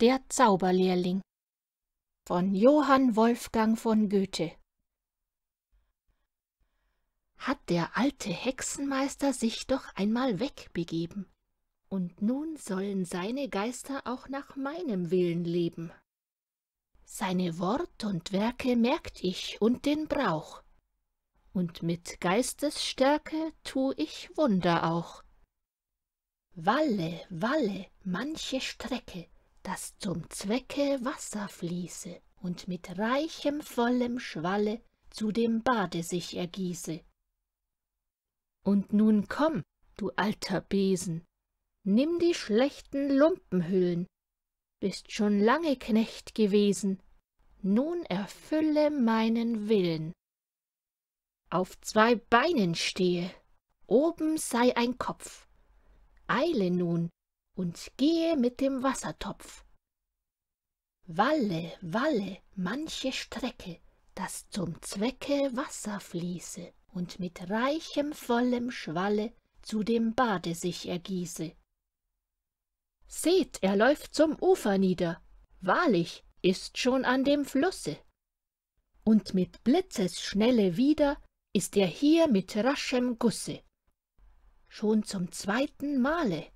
Der Zauberlehrling von Johann Wolfgang von Goethe Hat der alte Hexenmeister sich doch einmal wegbegeben, und nun sollen seine Geister auch nach meinem Willen leben. Seine Wort und Werke merkt ich und den Brauch, und mit Geistesstärke tu ich Wunder auch. Walle, walle, manche Strecke das zum Zwecke Wasser fließe und mit reichem vollem Schwalle zu dem Bade sich ergieße. Und nun komm, du alter Besen, nimm die schlechten Lumpenhüllen, bist schon lange Knecht gewesen, nun erfülle meinen Willen. Auf zwei Beinen stehe, oben sei ein Kopf. Eile nun, und gehe mit dem Wassertopf. Walle, walle, manche Strecke, dass zum Zwecke Wasser fließe und mit reichem, vollem Schwalle zu dem Bade sich ergieße. Seht, er läuft zum Ufer nieder, wahrlich ist schon an dem Flusse. Und mit Blitzesschnelle wieder ist er hier mit raschem Gusse. Schon zum zweiten Male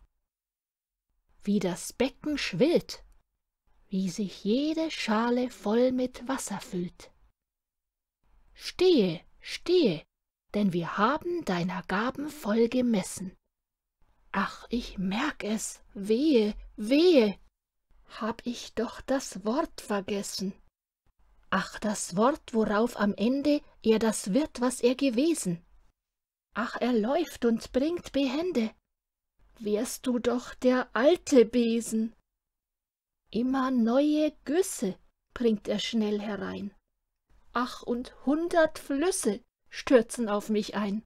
wie das Becken schwillt, wie sich jede Schale voll mit Wasser füllt. Stehe, stehe, denn wir haben deiner Gaben voll gemessen. Ach, ich merk es, wehe, wehe, hab ich doch das Wort vergessen. Ach, das Wort, worauf am Ende er das wird, was er gewesen. Ach, er läuft und bringt behende wärst du doch der alte Besen. Immer neue Güsse bringt er schnell herein. Ach, und hundert Flüsse stürzen auf mich ein.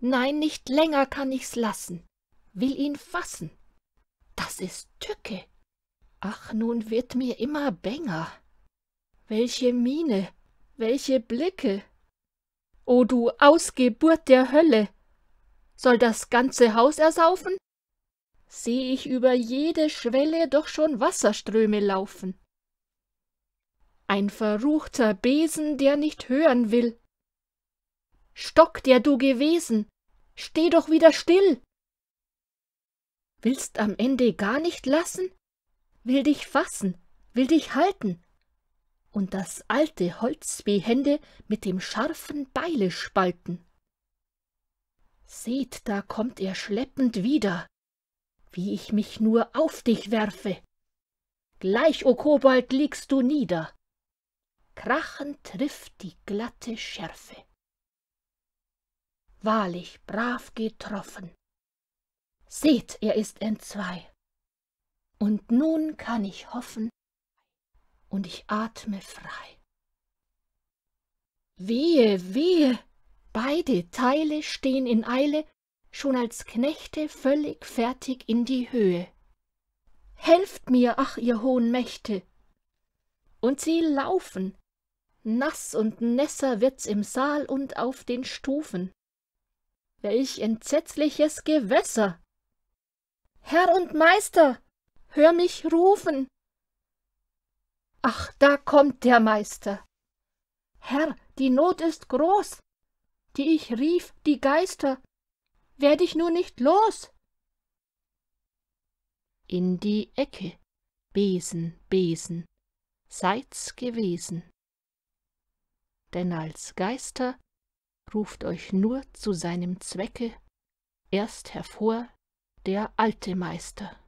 Nein, nicht länger kann ich's lassen, will ihn fassen. Das ist Tücke. Ach, nun wird mir immer bänger. Welche Miene, welche Blicke! O du Ausgeburt der Hölle, soll das ganze Haus ersaufen? Sehe ich über jede Schwelle doch schon Wasserströme laufen. Ein verruchter Besen, der nicht hören will. Stock, der du gewesen, steh doch wieder still. Willst am Ende gar nicht lassen? Will dich fassen, will dich halten. Und das alte Holz behende mit dem scharfen Beile spalten. Seht, da kommt er schleppend wieder. Wie ich mich nur auf dich werfe! Gleich, o Kobold, liegst du nieder. Krachend trifft die glatte Schärfe. Wahrlich, brav getroffen. Seht, er ist entzwei. Und nun kann ich hoffen, und ich atme frei. Wehe, wehe! Beide Teile stehen in Eile, schon als Knechte völlig fertig in die Höhe. Helft mir, ach ihr hohen Mächte! Und sie laufen, nass und nässer wird's im Saal und auf den Stufen. Welch entsetzliches Gewässer! Herr und Meister, hör mich rufen! Ach, da kommt der Meister! Herr, die Not ist groß! die ich rief, die Geister. Werde ich nur nicht los? In die Ecke, Besen, Besen, seid's gewesen. Denn als Geister ruft euch nur zu seinem Zwecke erst hervor der alte Meister.